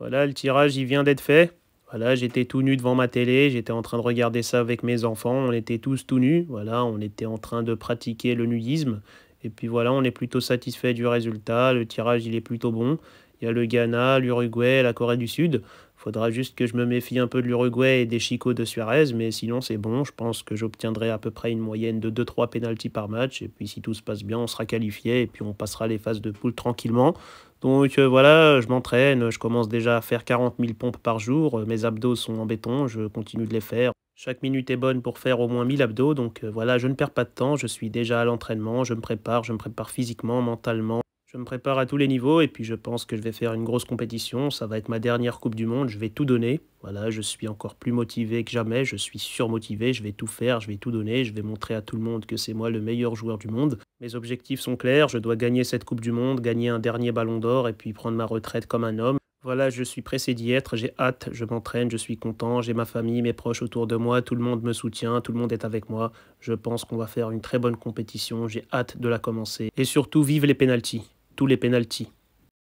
Voilà, le tirage, il vient d'être fait. Voilà, j'étais tout nu devant ma télé, j'étais en train de regarder ça avec mes enfants, on était tous tout nus, voilà, on était en train de pratiquer le nudisme. Et puis voilà, on est plutôt satisfait du résultat, le tirage il est plutôt bon. Il y a le Ghana, l'Uruguay, la Corée du Sud. Faudra juste que je me méfie un peu de l'Uruguay et des chicots de Suarez, mais sinon c'est bon, je pense que j'obtiendrai à peu près une moyenne de 2-3 pénalties par match. Et puis si tout se passe bien, on sera qualifié et puis on passera les phases de poule tranquillement. Donc euh, voilà, je m'entraîne, je commence déjà à faire 40 000 pompes par jour, euh, mes abdos sont en béton, je continue de les faire. Chaque minute est bonne pour faire au moins 1000 abdos, donc euh, voilà, je ne perds pas de temps, je suis déjà à l'entraînement, je me prépare, je me prépare physiquement, mentalement, je me prépare à tous les niveaux et puis je pense que je vais faire une grosse compétition, ça va être ma dernière Coupe du Monde, je vais tout donner. Voilà, je suis encore plus motivé que jamais, je suis surmotivé, je vais tout faire, je vais tout donner, je vais montrer à tout le monde que c'est moi le meilleur joueur du monde. Mes objectifs sont clairs, je dois gagner cette Coupe du Monde, gagner un dernier ballon d'or et puis prendre ma retraite comme un homme. Voilà, je suis pressé d'y être, j'ai hâte, je m'entraîne, je suis content, j'ai ma famille, mes proches autour de moi, tout le monde me soutient, tout le monde est avec moi. Je pense qu'on va faire une très bonne compétition, j'ai hâte de la commencer. Et surtout, vive les pénalties, tous les pénalties.